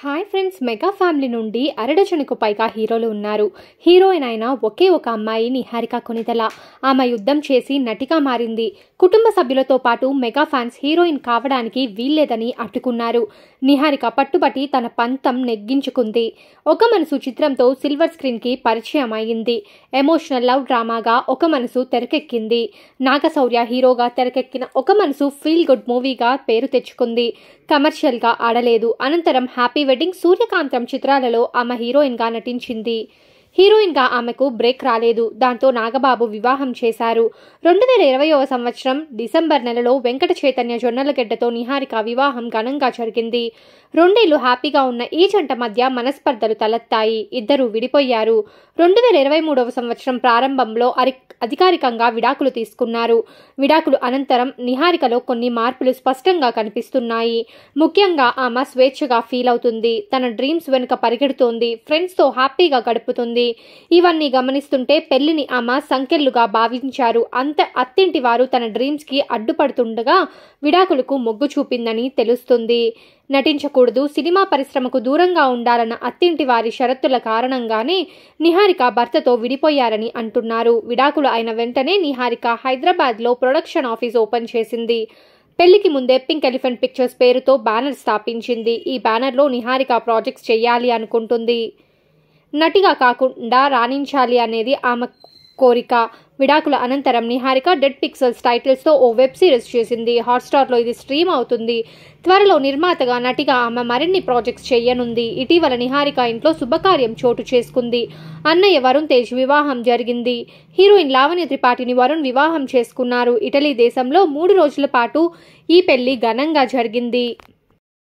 hi friends mega family నుండి అరడజనుకు పైగా హీరోలు ఉన్నారు హీరోయిన్ అయిన ఒకే ఒక అమ్మాయి నిహారిక కొనితల ఆమె యుద్ధం చేసి నటిగా మారింది కుటుంబ సభ్యులతో పాటు మెగా ఫ్యాన్స్ హీరోయిన్ కావడానికి వీల్లేదని అట్టుకున్నారు నిహారిక పట్టుబట్టి తన పంతం నెగ్గించుకుంది ఒక మనసు చిత్రంతో సిల్వర్ స్క్రీన్కి పరిచయం అయింది ఎమోషనల్ లవ్ డ్రామాగా ఒక మనసు తెరకెక్కింది నాగశౌర్య హీరోగా తెరకెక్కిన ఒక మనసు ఫీల్ గుడ్ మూవీగా పేరు తెచ్చుకుంది కమర్షియల్గా ఆడలేదు అనంతరం హ్యాపీ వెడ్డింగ్ సూర్యకాంతం చిత్రాలలో ఆమె హీరోయిన్గా నటించింది హీరోయిన్గా ఆమెకు బ్రేక్ రాలేదు దాంతో నాగబాబు వివాహం చేశారు రెండు వేల ఇరవయవ సంవత్సరం డిసెంబర్ నెలలో వెంకట చైతన్య జొన్నలగడ్డతో నిహారిక వివాహం ఘనంగా జరిగింది రెండేళ్లు హ్యాపీగా ఉన్న ఈ జంట మధ్య మనస్పర్ధలు తలెత్తాయి ఇద్దరూ విడిపోయారు రెండు వేల ఇరవై మూడవ సంవత్సరం ప్రారంభంలో అరిక్ అధికారికంగా విడాకులు తీసుకున్నారు విడాకులు అనంతరం నిహారికలో కొన్ని మార్పులు స్పష్టంగా కనిపిస్తున్నాయి ముఖ్యంగా ఆమె స్వేచ్ఛగా ఫీల్ అవుతుంది తన డ్రీమ్స్ వెనుక పరిగెడుతోంది ఫ్రెండ్స్తో హ్యాపీగా గడుపుతుంది ఇవన్నీ గమనిస్తుంటే పెళ్లిని ఆమె సంకెళ్లుగా భావించారు అంత అత్తింటి వారు తన డ్రీమ్స్కి అడ్డుపడుతుండగా విడాకులకు మొగ్గు చూపిందని తెలుస్తుంది నటించకూడదు సినిమా పరిశ్రమకు దూరంగా ఉండాలన్న అత్తింటి వారి షరతుల కారణంగానే నిహారిక భర్తతో విడిపోయారని అంటున్నారు విడాకులు అయిన వెంటనే నిహారిక హైదరాబాద్లో ప్రొడక్షన్ ఆఫీస్ ఓపెన్ చేసింది పెళ్లికి ముందే పింక్ ఎలిఫెంట్ పిక్చర్స్ పేరుతో బ్యానర్ స్థాపించింది ఈ బ్యానర్లో నిహారిక ప్రాజెక్ట్స్ చేయాలి అనుకుంటుంది నటిగా కాకుండా రాణించాలి అనేది ఆమె కోరిక విడాకుల అనంతరం నిహారిక డెడ్ పిక్సెల్స్ టైటిల్స్తో ఓ వెబ్ సిరీస్ చేసింది హాట్స్టార్లో ఇది స్ట్రీమ్ అవుతుంది త్వరలో నిర్మాతగా నటిగా ఆమె మరిన్ని ప్రాజెక్ట్స్ చేయనుంది ఇటీవల నిహారిక ఇంట్లో శుభకార్యం చోటు చేసుకుంది అన్నయ్య వరుణ్ తేజ్ వివాహం జరిగింది హీరోయిన్ లావణ్య త్రిపాఠిని వరుణ్ వివాహం చేసుకున్నారు ఇటలీ దేశంలో మూడు రోజుల పాటు ఈ పెళ్లి ఘనంగా జరిగింది